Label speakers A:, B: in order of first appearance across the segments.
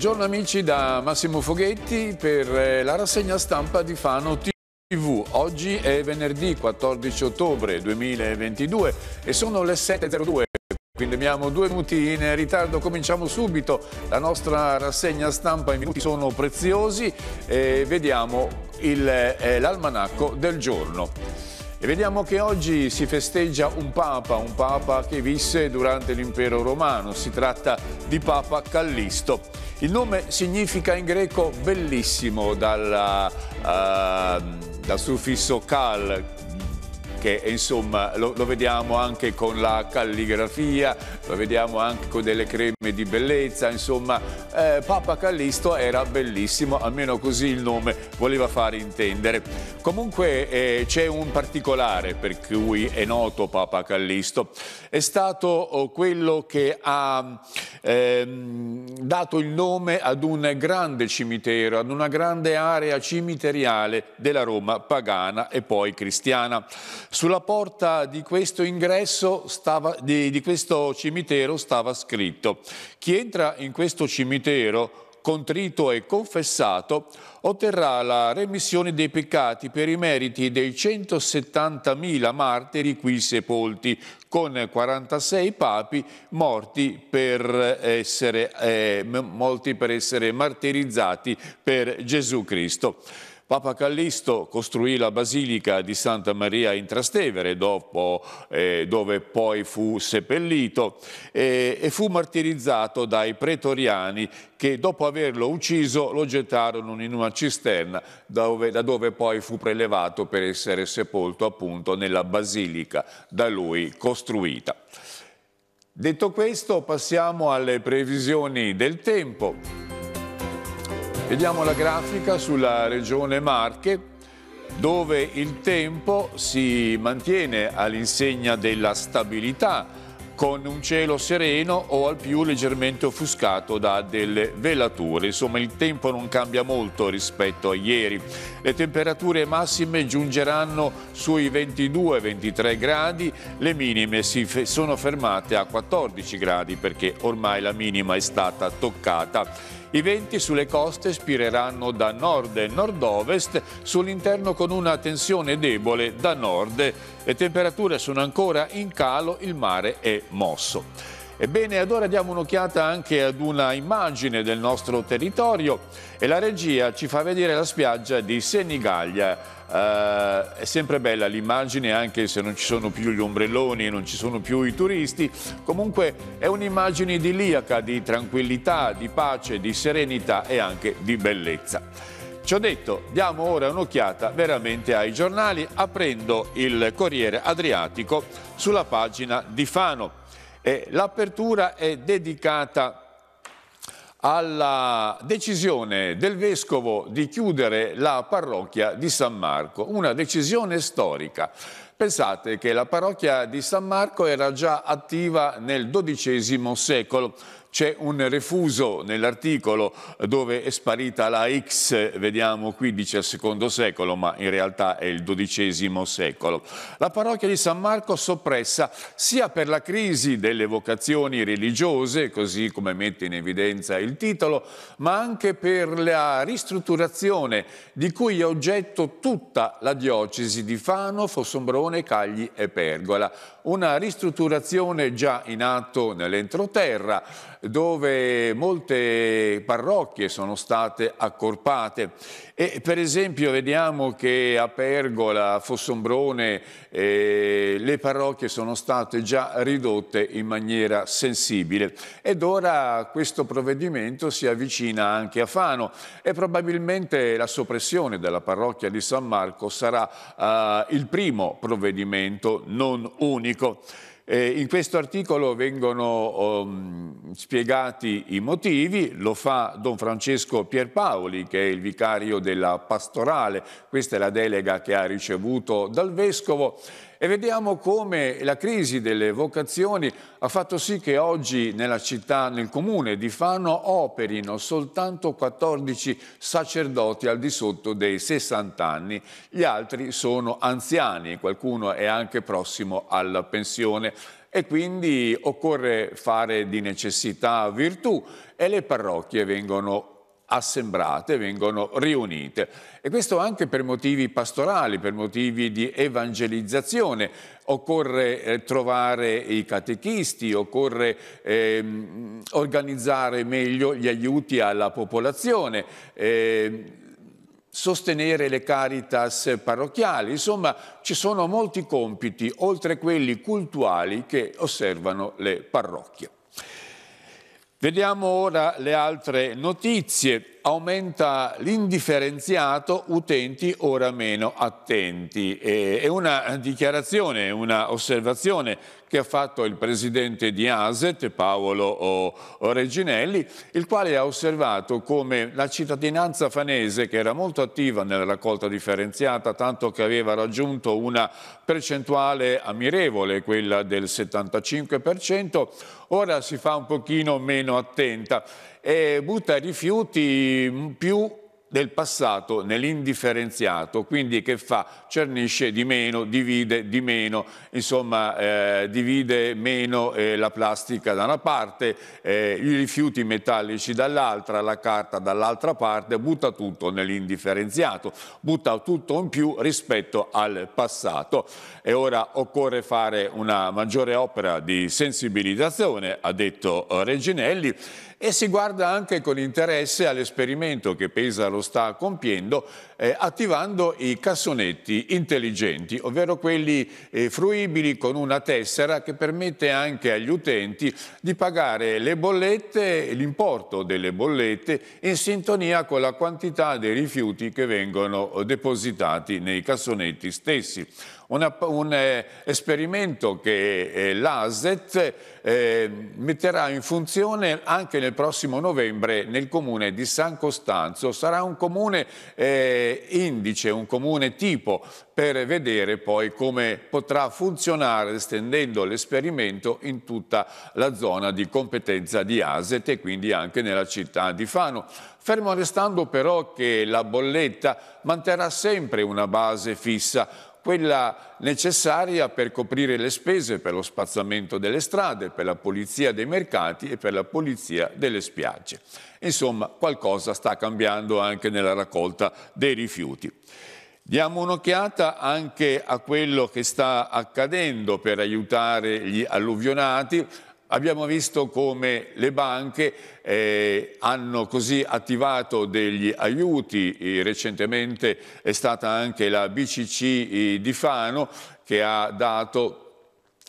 A: Buongiorno amici da Massimo Foghetti per eh, la rassegna stampa di Fano TV. Oggi è venerdì 14 ottobre 2022 e sono le 7.02. Quindi abbiamo due minuti in ritardo, cominciamo subito. La nostra rassegna stampa, i minuti sono preziosi e vediamo eh, l'almanacco del giorno. E vediamo che oggi si festeggia un papa, un papa che visse durante l'impero romano, si tratta di Papa Callisto. Il nome significa in greco bellissimo dalla, uh, dal suffisso cal, che insomma lo, lo, vediamo anche con la calligrafia, lo vediamo anche con delle creme di bellezza, insomma eh, Papa Callisto era bellissimo, almeno così il nome voleva far intendere. Comunque eh, c'è un particolare per cui è noto Papa Callisto, è stato oh, quello che ha ehm, dato il nome ad un grande cimitero, ad una grande area cimiteriale della Roma pagana e poi cristiana. Sulla porta di questo ingresso, stava, di, di questo cimitero, stava scritto chi entra in questo cimitero contrito e confessato, otterrà la remissione dei peccati per i meriti dei 170.000 martiri qui sepolti, con 46 papi morti per essere, eh, per essere martirizzati per Gesù Cristo. Papa Callisto costruì la basilica di Santa Maria in Trastevere, dopo, eh, dove poi fu seppellito, eh, e fu martirizzato dai pretoriani che dopo averlo ucciso lo gettarono in una cisterna dove, da dove poi fu prelevato per essere sepolto appunto nella basilica da lui costruita. Detto questo passiamo alle previsioni del tempo. Vediamo la grafica sulla regione Marche dove il tempo si mantiene all'insegna della stabilità con un cielo sereno o al più leggermente offuscato da delle velature. Insomma il tempo non cambia molto rispetto a ieri. Le temperature massime giungeranno sui 22-23 gradi, le minime si sono fermate a 14 gradi perché ormai la minima è stata toccata. I venti sulle coste spireranno da nord e nord-ovest, sull'interno con una tensione debole da nord. Le temperature sono ancora in calo, il mare è mosso. Ebbene, ad ora diamo un'occhiata anche ad una immagine del nostro territorio e la regia ci fa vedere la spiaggia di Senigallia. Uh, è sempre bella l'immagine anche se non ci sono più gli ombrelloni e non ci sono più i turisti, comunque è un'immagine idilliaca di tranquillità, di pace, di serenità e anche di bellezza. Ci ho detto, diamo ora un'occhiata veramente ai giornali aprendo il Corriere Adriatico sulla pagina di Fano. l'apertura è dedicata alla decisione del Vescovo di chiudere la parrocchia di San Marco, una decisione storica. Pensate che la parrocchia di San Marco era già attiva nel XII secolo, c'è un refuso nell'articolo dove è sparita la X, vediamo qui dice il secondo secolo, ma in realtà è il XII secolo. La parrocchia di San Marco soppressa sia per la crisi delle vocazioni religiose, così come mette in evidenza il titolo, ma anche per la ristrutturazione di cui è oggetto tutta la diocesi di Fano, Fossombrone, Cagli e Pergola. Una ristrutturazione già in atto nell'entroterra, dove molte parrocchie sono state accorpate e per esempio vediamo che a Pergola, a Fossombrone eh, le parrocchie sono state già ridotte in maniera sensibile ed ora questo provvedimento si avvicina anche a Fano e probabilmente la soppressione della parrocchia di San Marco sarà eh, il primo provvedimento non unico. Eh, in questo articolo vengono um, spiegati i motivi, lo fa Don Francesco Pierpaoli che è il vicario della pastorale, questa è la delega che ha ricevuto dal Vescovo e vediamo come la crisi delle vocazioni ha fatto sì che oggi nella città, nel comune di Fano, operino soltanto 14 sacerdoti al di sotto dei 60 anni. Gli altri sono anziani, qualcuno è anche prossimo alla pensione e quindi occorre fare di necessità virtù e le parrocchie vengono assembrate, vengono riunite. E questo anche per motivi pastorali, per motivi di evangelizzazione. Occorre eh, trovare i catechisti, occorre eh, organizzare meglio gli aiuti alla popolazione. Eh, sostenere le caritas parrocchiali, insomma ci sono molti compiti oltre quelli cultuali che osservano le parrocchie. Vediamo ora le altre notizie. Aumenta l'indifferenziato, utenti ora meno attenti. È una dichiarazione, una osservazione che ha fatto il presidente di ASET, Paolo Reginelli, il quale ha osservato come la cittadinanza fanese, che era molto attiva nella raccolta differenziata, tanto che aveva raggiunto una percentuale ammirevole, quella del 75%, ora si fa un pochino meno attenta e butta rifiuti più del passato nell'indifferenziato, quindi che fa? Cernisce di meno, divide di meno, insomma eh, divide meno eh, la plastica da una parte, eh, i rifiuti metallici dall'altra, la carta dall'altra parte, butta tutto nell'indifferenziato, butta tutto in più rispetto al passato e ora occorre fare una maggiore opera di sensibilizzazione, ha detto eh, Reginelli, e si guarda anche con interesse all'esperimento che Pesa lo sta compiendo eh, attivando i cassonetti intelligenti, ovvero quelli eh, fruibili con una tessera che permette anche agli utenti di pagare le bollette, e l'importo delle bollette in sintonia con la quantità dei rifiuti che vengono eh, depositati nei cassonetti stessi. Una, un eh, esperimento che eh, l'ASET eh, metterà in funzione anche nel prossimo novembre nel comune di San Costanzo. Sarà un comune eh, indice, un comune tipo per vedere poi come potrà funzionare estendendo l'esperimento in tutta la zona di competenza di ASET e quindi anche nella città di Fano. Fermo restando però che la bolletta manterrà sempre una base fissa quella necessaria per coprire le spese per lo spazzamento delle strade, per la pulizia dei mercati e per la pulizia delle spiagge. Insomma, qualcosa sta cambiando anche nella raccolta dei rifiuti. Diamo un'occhiata anche a quello che sta accadendo per aiutare gli alluvionati. Abbiamo visto come le banche eh, hanno così attivato degli aiuti, eh, recentemente è stata anche la BCC eh, di Fano che ha dato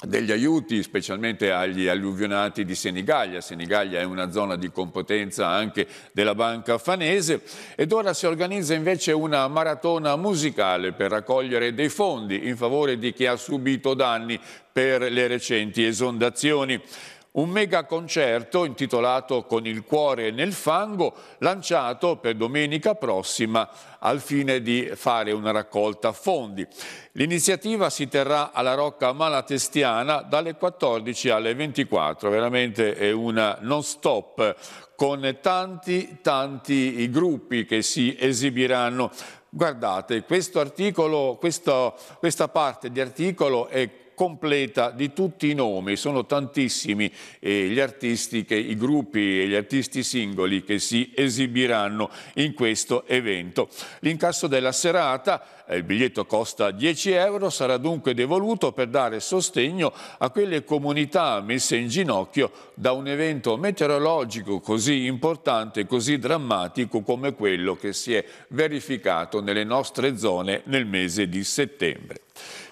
A: degli aiuti specialmente agli alluvionati di Senigallia. Senigallia è una zona di competenza anche della banca fanese ed ora si organizza invece una maratona musicale per raccogliere dei fondi in favore di chi ha subito danni per le recenti esondazioni un mega concerto intitolato Con il cuore nel fango, lanciato per domenica prossima al fine di fare una raccolta fondi. L'iniziativa si terrà alla Rocca Malatestiana dalle 14 alle 24, veramente è una non stop con tanti tanti i gruppi che si esibiranno. Guardate, questo articolo, questo, questa parte di articolo è completa di tutti i nomi, sono tantissimi eh, gli artisti, che, i gruppi e gli artisti singoli che si esibiranno in questo evento. L'incasso della serata, eh, il biglietto costa 10 euro, sarà dunque devoluto per dare sostegno a quelle comunità messe in ginocchio da un evento meteorologico così importante, così drammatico come quello che si è verificato nelle nostre zone nel mese di settembre.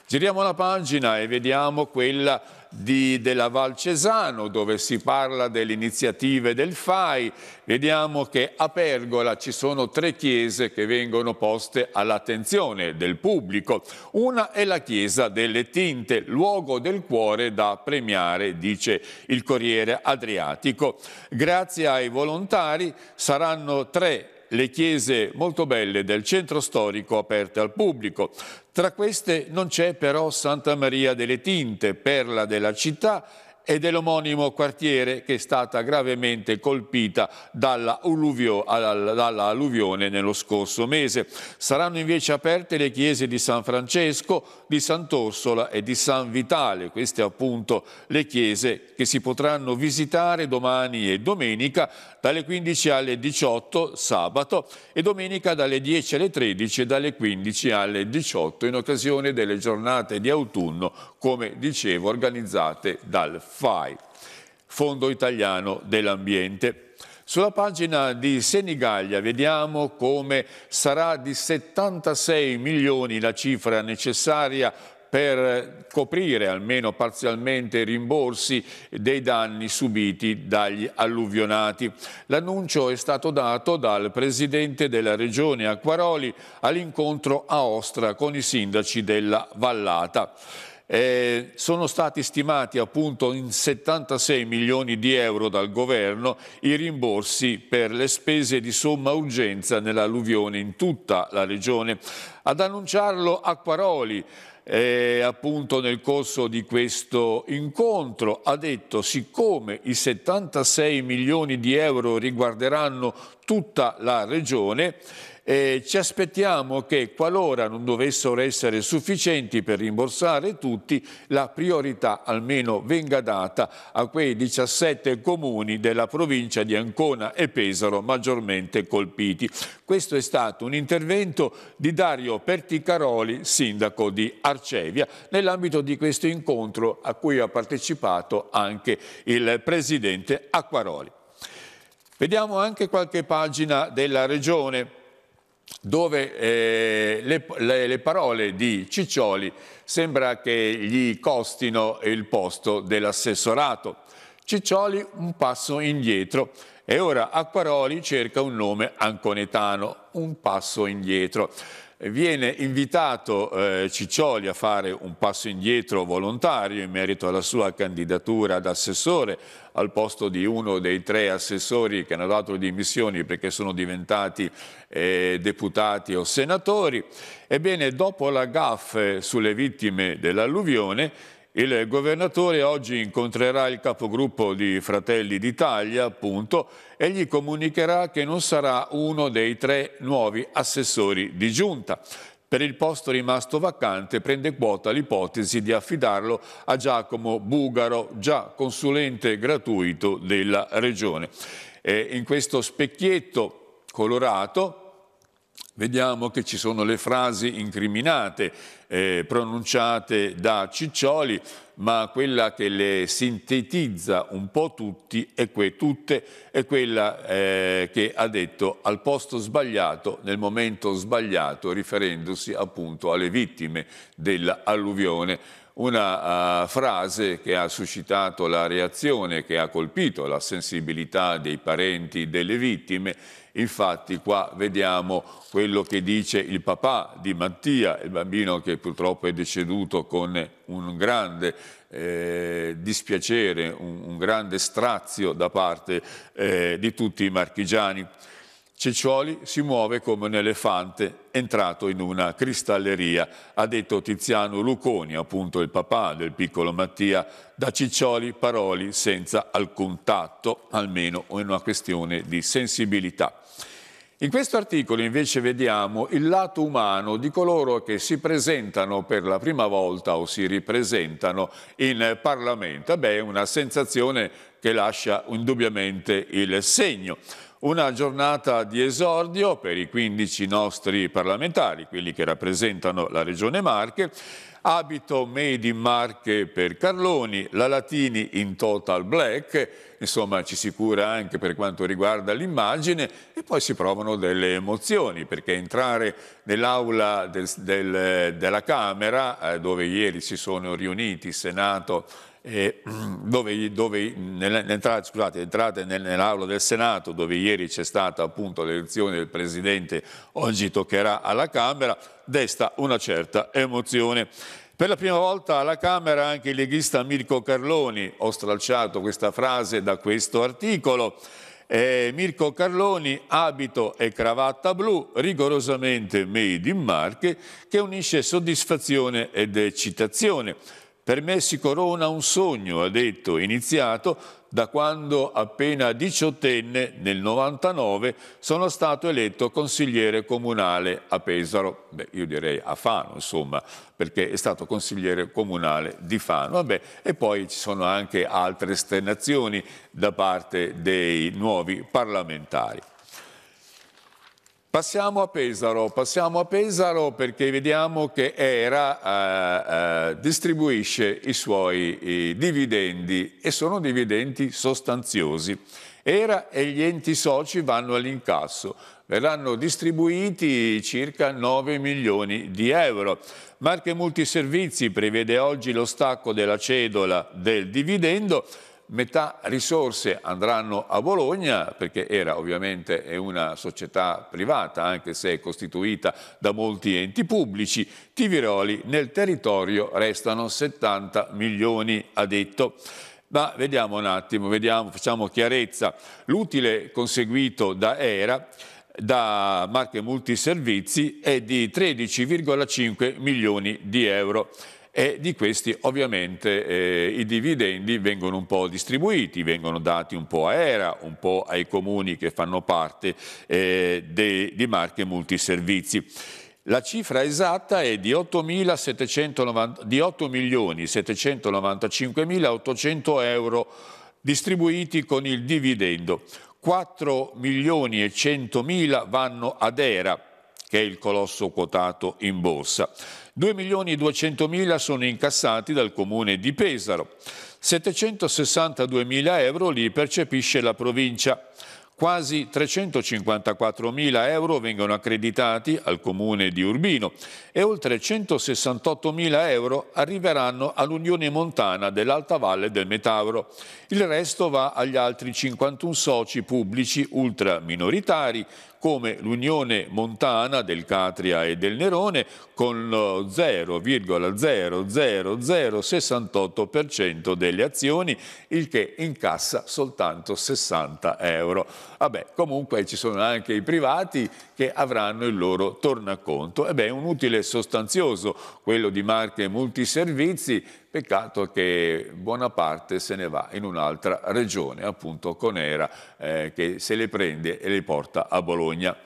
A: Giriamo la pagina e vediamo quella di, della Cesano dove si parla delle iniziative del FAI. Vediamo che a Pergola ci sono tre chiese che vengono poste all'attenzione del pubblico. Una è la chiesa delle Tinte, luogo del cuore da premiare, dice il Corriere Adriatico. Grazie ai volontari saranno tre le chiese molto belle del centro storico aperte al pubblico. Tra queste non c'è però Santa Maria delle Tinte, perla della città e dell'omonimo quartiere che è stata gravemente colpita dall'alluvione dalla nello scorso mese. Saranno invece aperte le chiese di San Francesco, di Sant'Orsola e di San Vitale, queste appunto le chiese che si potranno visitare domani e domenica dalle 15 alle 18 sabato e domenica dalle 10 alle 13 e dalle 15 alle 18 in occasione delle giornate di autunno, come dicevo, organizzate dal FAO. FAI, Fondo Italiano dell'Ambiente. Sulla pagina di Senigallia vediamo come sarà di 76 milioni la cifra necessaria per coprire almeno parzialmente i rimborsi dei danni subiti dagli alluvionati. L'annuncio è stato dato dal presidente della regione Acquaroli all'incontro a Ostra con i sindaci della vallata eh, sono stati stimati appunto in 76 milioni di euro dal governo i rimborsi per le spese di somma urgenza nell'alluvione in tutta la regione. Ad annunciarlo Acquaroli, eh, appunto nel corso di questo incontro ha detto siccome i 76 milioni di euro riguarderanno tutta la regione eh, ci aspettiamo che qualora non dovessero essere sufficienti per rimborsare tutti, la priorità almeno venga data a quei 17 comuni della provincia di Ancona e Pesaro maggiormente colpiti. Questo è stato un intervento di Dario Perticaroli, sindaco di Arcevia, nell'ambito di questo incontro a cui ha partecipato anche il presidente Acquaroli. Vediamo anche qualche pagina della regione dove eh, le, le, le, parole di Ciccioli sembra che gli costino il posto dell'assessorato. Ciccioli un passo indietro e ora Acquaroli cerca un nome anconetano, un passo indietro viene invitato eh, Ciccioli a fare un passo indietro volontario in merito alla sua candidatura ad assessore al posto di uno dei tre assessori che hanno dato le dimissioni perché sono diventati eh, deputati o senatori. Ebbene, dopo la gaffe sulle vittime dell'alluvione, il governatore oggi incontrerà il capogruppo di Fratelli d'Italia, appunto, e gli comunicherà che non sarà uno dei tre nuovi assessori di giunta. Per il posto rimasto vacante prende quota l'ipotesi di affidarlo a Giacomo Bugaro, già consulente gratuito della Regione. E in questo specchietto colorato vediamo che ci sono le frasi incriminate eh, pronunciate da Ciccioli, ma quella che le sintetizza un po' tutti e que tutte è quella eh, che ha detto al posto sbagliato, nel momento sbagliato, riferendosi appunto alle vittime dell'alluvione una uh, frase che ha suscitato la reazione, che ha colpito la sensibilità dei parenti delle vittime Infatti qua vediamo quello che dice il papà di Mattia, il bambino che purtroppo è deceduto con un grande eh, dispiacere, un, un, grande strazio da parte eh, di tutti i marchigiani. Ciccioli si muove come un elefante entrato in una cristalleria, ha detto Tiziano Luconi, appunto il papà del piccolo Mattia, da Ciccioli paroli senza alcun tatto, almeno in una questione di sensibilità. In questo articolo invece vediamo il lato umano di coloro che si presentano per la prima volta o si ripresentano in Parlamento. Beh, è una sensazione che lascia indubbiamente il segno. Una giornata di esordio per i 15 nostri parlamentari, quelli che rappresentano la Regione Marche, abito made in Marche per Carloni, la Latini in total black, insomma ci si cura anche per quanto riguarda l'immagine e poi si provano delle emozioni perché entrare nell'aula del, del, della Camera eh, dove ieri si sono riuniti Senato eh, dove, dove nell'entrata, scusate, entrate nell'aula del Senato dove ieri c'è stata appunto l'elezione del Presidente, oggi toccherà alla Camera, desta una certa emozione. Per la prima volta alla Camera anche il leghista Mirko Carloni, ho stralciato questa frase da questo articolo, eh, Mirko Carloni, abito e cravatta blu, rigorosamente made in Marche, che unisce soddisfazione ed eccitazione per me si corona un sogno, ha detto, iniziato da quando appena diciottenne nel 99 sono stato eletto consigliere comunale a Pesaro, Beh, io direi a Fano insomma, perché è stato consigliere comunale di Fano. Vabbè, e poi ci sono anche altre esternazioni da parte dei nuovi parlamentari. Passiamo a Pesaro, passiamo a Pesaro perché vediamo che Era eh, eh, distribuisce i suoi i dividendi e sono dividendi sostanziosi. Era e gli enti soci vanno all'incasso, verranno distribuiti circa 9 milioni di euro. Marche Multiservizi prevede oggi lo stacco della cedola del dividendo metà risorse andranno a Bologna, perché era ovviamente è una società privata, anche se è costituita da molti enti pubblici, Tiviroli nel territorio restano 70 milioni, ha detto. Ma vediamo un attimo, vediamo, facciamo chiarezza. L'utile conseguito da ERA da marche multiservizi è di 13,5 milioni di euro e di questi ovviamente eh, i dividendi vengono un po' distribuiti, vengono dati un po' a ERA, un po' ai comuni che fanno parte eh, dei, di Marche Multiservizi. La cifra esatta è di 8, di 8 milioni 795.800 euro distribuiti con il dividendo. 4 milioni e 100 mila vanno ad ERA, che è il colosso quotato in borsa. 2 milioni e 200 mila sono incassati dal comune di Pesaro. 762 mila euro li percepisce la provincia. Quasi 354 mila euro vengono accreditati al comune di Urbino e oltre 168 mila euro arriveranno all'Unione Montana dell'Alta Valle del Metauro. Il resto va agli altri 51 soci pubblici ultra minoritari come l'Unione Montana del Catria e del Nerone con lo 0,00068% delle azioni, il che incassa soltanto 60 euro. Vabbè, comunque ci sono anche i privati che avranno il loro tornaconto. Ed è un utile sostanzioso, quello di marche multiservizi, Peccato che buona parte se ne va in un'altra regione, appunto Conera, eh, che se le prende e le porta a Bologna.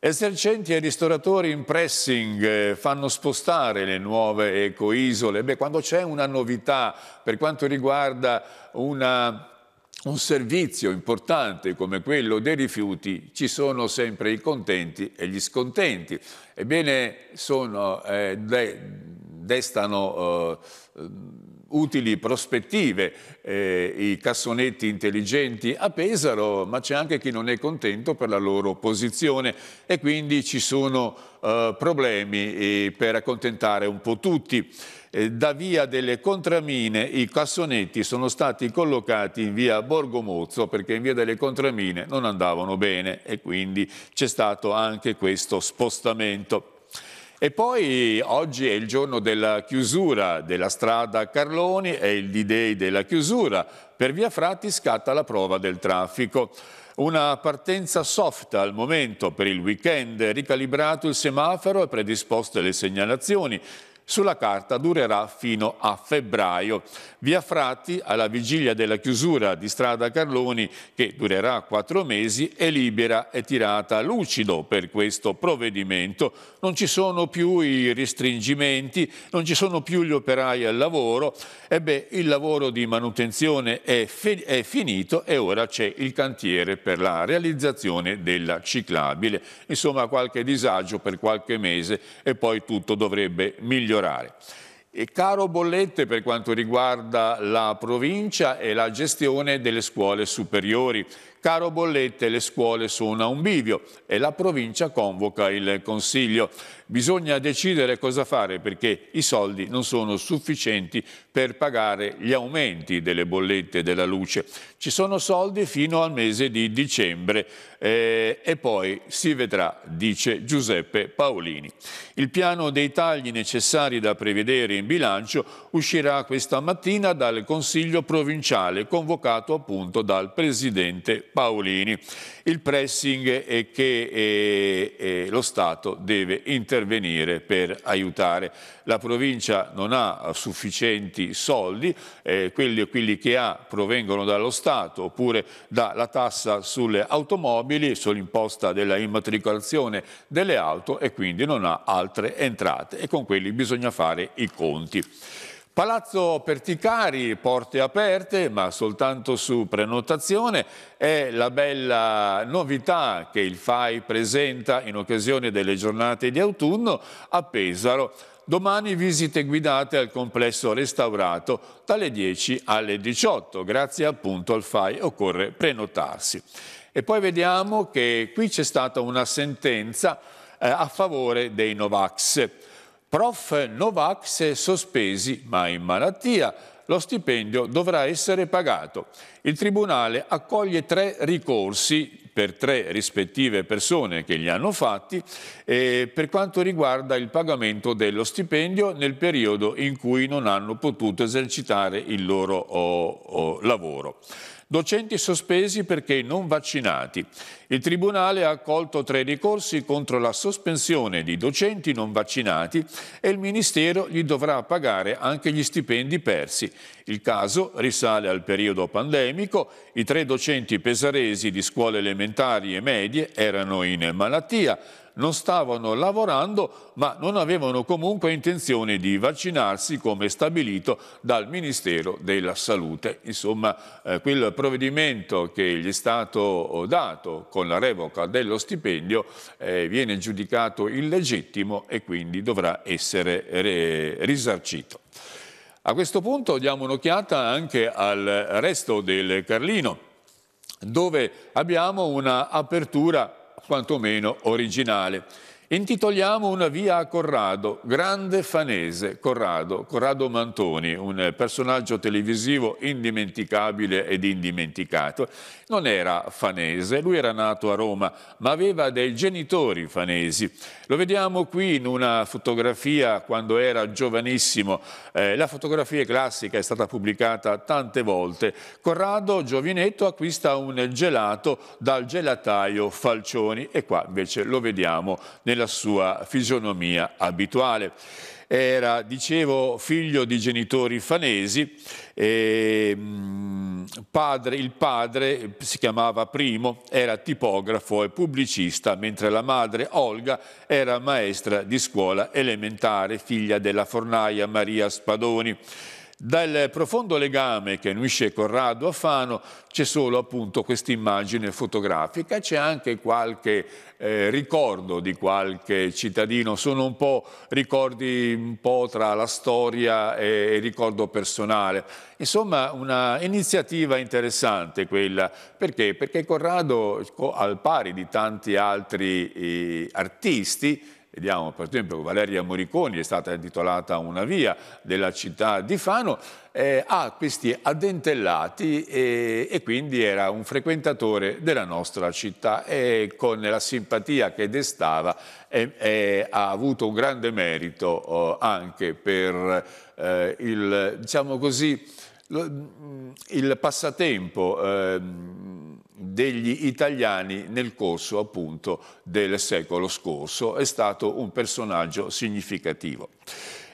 A: Esercenti e ristoratori in pressing eh, fanno spostare le nuove ecoisole. Beh, quando c'è una novità per quanto riguarda una un servizio importante come quello dei rifiuti ci sono sempre i contenti e gli scontenti. Ebbene, sono eh, dei destano eh, utili prospettive eh, i cassonetti intelligenti a Pesaro, ma c'è anche chi non è contento per la loro posizione e quindi ci sono eh, problemi eh, per accontentare un po' tutti. Eh, da via delle Contramine i cassonetti sono stati collocati in via Borgomozzo perché in via delle Contramine non andavano bene e quindi c'è stato anche questo spostamento. E poi oggi è il giorno della chiusura della strada Carloni, è il D-Day della chiusura. Per via Frati scatta la prova del traffico. Una partenza soft al momento per il weekend, ricalibrato il semaforo e predisposte le segnalazioni sulla carta durerà fino a febbraio. Via Fratti, alla vigilia della chiusura di strada Carloni, che durerà quattro mesi, è libera e tirata lucido per questo provvedimento. Non ci sono più i restringimenti, non ci sono più gli operai al lavoro. Ebbe il lavoro di manutenzione è, fi è finito e ora c'è il cantiere per la realizzazione della ciclabile. Insomma, qualche disagio per qualche mese e poi tutto dovrebbe migliorare migliorare. E caro bollette per quanto riguarda la provincia e la gestione delle scuole superiori Caro bollette, le scuole sono a un bivio e la provincia convoca il Consiglio. Bisogna decidere cosa fare perché i soldi non sono sufficienti per pagare gli aumenti delle bollette della luce. Ci sono soldi fino al mese di dicembre eh, e poi si vedrà, dice Giuseppe Paolini. Il piano dei tagli necessari da prevedere in bilancio uscirà questa mattina dal Consiglio provinciale convocato appunto dal Presidente Paolini. Il pressing è che eh, eh, lo Stato deve intervenire per aiutare. La provincia non ha sufficienti soldi, eh, quelli, quelli che ha provengono dallo Stato oppure dalla tassa sulle automobili, sull'imposta della immatricolazione delle auto e quindi non ha altre entrate e con quelli bisogna fare i conti. Palazzo Perticari, porte aperte ma soltanto su prenotazione, è la bella novità che il FAI presenta in occasione delle giornate di autunno a Pesaro. Domani visite guidate al complesso restaurato dalle 10 alle 18, grazie appunto al FAI occorre prenotarsi. E poi vediamo che qui c'è stata una sentenza eh, a favore dei Novax. Prof Novax sospesi, ma in malattia. Lo stipendio dovrà essere pagato. Il Tribunale accoglie tre ricorsi per tre rispettive persone che li hanno fatti eh, per quanto riguarda il pagamento dello stipendio nel periodo in cui non hanno potuto esercitare il loro oh, oh, lavoro. Docenti sospesi perché non vaccinati. Il Tribunale ha accolto tre ricorsi contro la sospensione di docenti non vaccinati e il Ministero gli dovrà pagare anche gli stipendi persi. Il caso risale al periodo pandemico. I tre docenti pesaresi di scuole elementari e medie erano in malattia non stavano lavorando ma non avevano comunque intenzione di vaccinarsi come stabilito dal Ministero della Salute. Insomma, eh, quel provvedimento che gli è stato dato con la revoca dello stipendio eh, viene giudicato illegittimo e quindi dovrà essere risarcito. A questo punto diamo un'occhiata anche al resto del Carlino, dove abbiamo una apertura quantomeno originale. Intitoliamo una via a Corrado, grande fanese, Corrado, Corrado Mantoni, un personaggio televisivo indimenticabile ed indimenticato. Non era fanese, lui era nato a Roma, ma aveva dei genitori fanesi. Lo vediamo qui in una fotografia quando era giovanissimo. Eh, la fotografia classica è stata pubblicata tante volte. Corrado, giovinetto, acquista un gelato dal gelataio Falcioni e qua invece lo vediamo nella nella sua fisionomia abituale. Era, dicevo, figlio di genitori fanesi, e, ehm, padre, il padre si chiamava Primo, era tipografo e pubblicista, mentre la madre Olga era maestra di scuola elementare, figlia della fornaia Maria Spadoni. Dal profondo legame che unisce Corrado a Fano c'è solo appunto questa immagine fotografica, c'è anche qualche eh, ricordo di qualche cittadino, sono un po' ricordi un po' tra la storia e il ricordo personale. Insomma, un'iniziativa interessante quella. Perché? Perché Corrado, al pari di tanti altri eh, artisti, Vediamo per esempio che Valeria Moriconi è stata intitolata una via della città di Fano, eh, ha questi addentellati e, eh, e, quindi era un frequentatore della nostra città e con la simpatia che destava eh, eh, ha avuto un grande merito oh, anche per eh, il, diciamo così, mm, il passatempo ehm, degli italiani nel corso appunto del secolo scorso, è stato un personaggio significativo.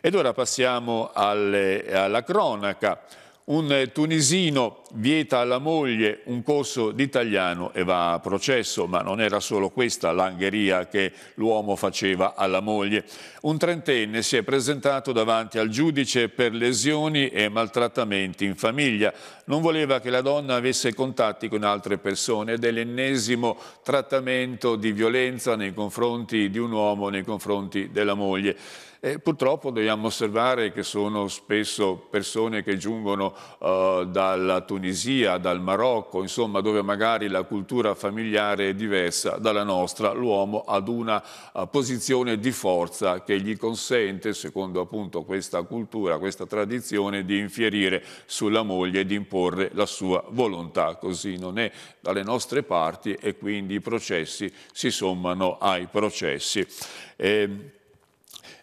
A: Ed ora passiamo alle, alla cronaca. Un tunisino vieta alla moglie un corso d'italiano e va a processo, ma non era solo questa l'angheria che l'uomo faceva alla moglie. Un trentenne si è presentato davanti al giudice per lesioni e maltrattamenti in famiglia. Non voleva che la donna avesse contatti con altre persone ed è l'ennesimo trattamento di violenza nei confronti di un uomo, nei confronti della moglie. E purtroppo dobbiamo osservare che sono spesso persone che giungono eh, dalla Tunisia, dal Marocco, insomma dove magari la cultura familiare è diversa dalla nostra, l'uomo ad una uh, posizione di forza che gli consente, secondo appunto questa cultura, questa tradizione, di infierire sulla moglie e di imporre la sua volontà. Così non è dalle nostre parti e quindi i processi si sommano ai processi. E, ehm,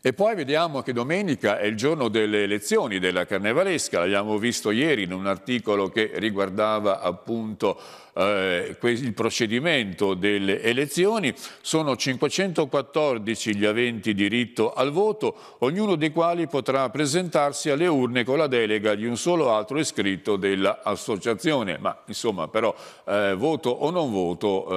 A: e poi vediamo che domenica è il giorno delle elezioni della carnevalesca, l'abbiamo visto ieri in un articolo che riguardava appunto eh, il procedimento delle elezioni, sono 514 gli aventi diritto al voto, ognuno dei quali potrà presentarsi alle urne con la delega di un solo altro iscritto dell'associazione. Ma insomma però eh, voto o non voto eh,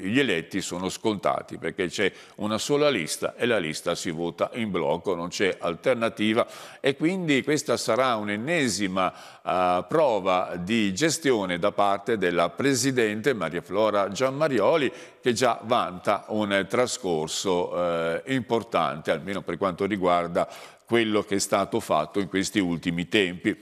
A: eh, gli eletti sono scontati perché c'è una sola lista e la lista si vota in blocco, non c'è alternativa e quindi questa sarà un'ennesima prova di gestione da parte della Presidente Maria Flora Gianmarioli che già vanta un trascorso uh, importante, almeno per quanto riguarda quello che è stato fatto in questi ultimi tempi.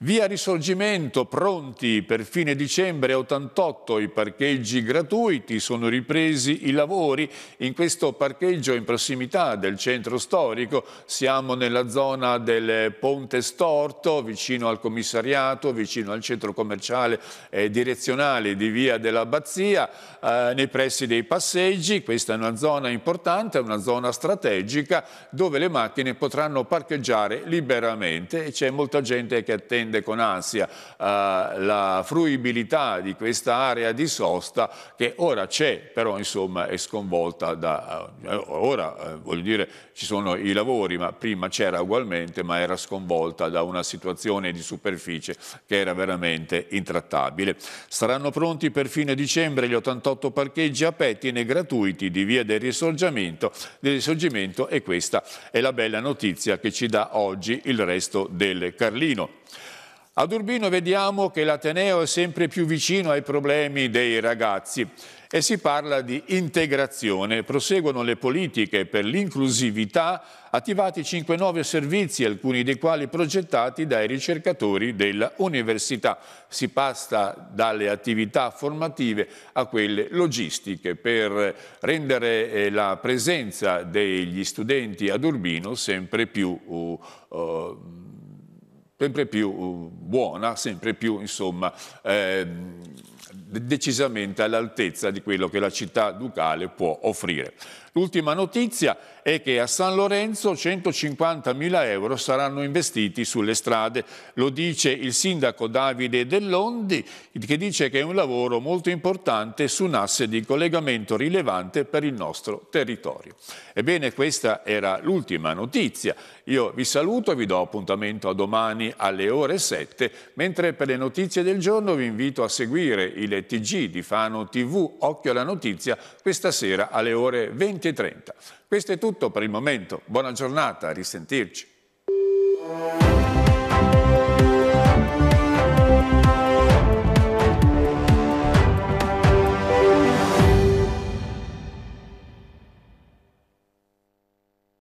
A: Via Risorgimento, pronti per fine dicembre 88 i parcheggi gratuiti, sono ripresi i lavori in questo parcheggio in prossimità del centro storico, siamo nella zona del Ponte Storto, vicino al commissariato, vicino al centro commerciale e direzionale di Via dell'Abbazia, eh, nei pressi dei passeggi, questa è una zona importante, una zona strategica dove le macchine potranno parcheggiare liberamente e c'è molta gente che attende attende con ansia eh, la fruibilità di questa area di sosta che ora c'è, però insomma è sconvolta da... Eh, ora, eh, voglio dire, ci sono i lavori, ma prima c'era ugualmente, ma era sconvolta da una situazione di superficie che era veramente intrattabile. Saranno pronti per fine dicembre gli 88 parcheggi a pettine gratuiti di via del risorgimento, del risorgimento e questa è la bella notizia che ci dà oggi il resto del Carlino. Ad Urbino vediamo che l'Ateneo è sempre più vicino ai problemi dei ragazzi e si parla di integrazione. Proseguono le politiche per l'inclusività, attivati 5 nuovi servizi, alcuni dei quali progettati dai ricercatori dell'università. Si passa dalle attività formative a quelle logistiche per rendere eh, la presenza degli studenti ad Urbino sempre più uh, uh, sempre più uh, buona, sempre più insomma, eh, decisamente all'altezza di quello che la città ducale può offrire. L'ultima notizia è che a San Lorenzo 150.000 euro saranno investiti sulle strade. Lo dice il sindaco Davide Dellondi che dice che è un lavoro molto importante su un'asse di collegamento rilevante per il nostro territorio. Ebbene questa era l'ultima notizia. Io vi saluto e vi do appuntamento a domani alle ore 7, mentre per le notizie del giorno vi invito a seguire il del TG di Fano TV, occhio alla notizia, questa sera alle ore 20.30. Questo è tutto per il momento, buona giornata, a risentirci.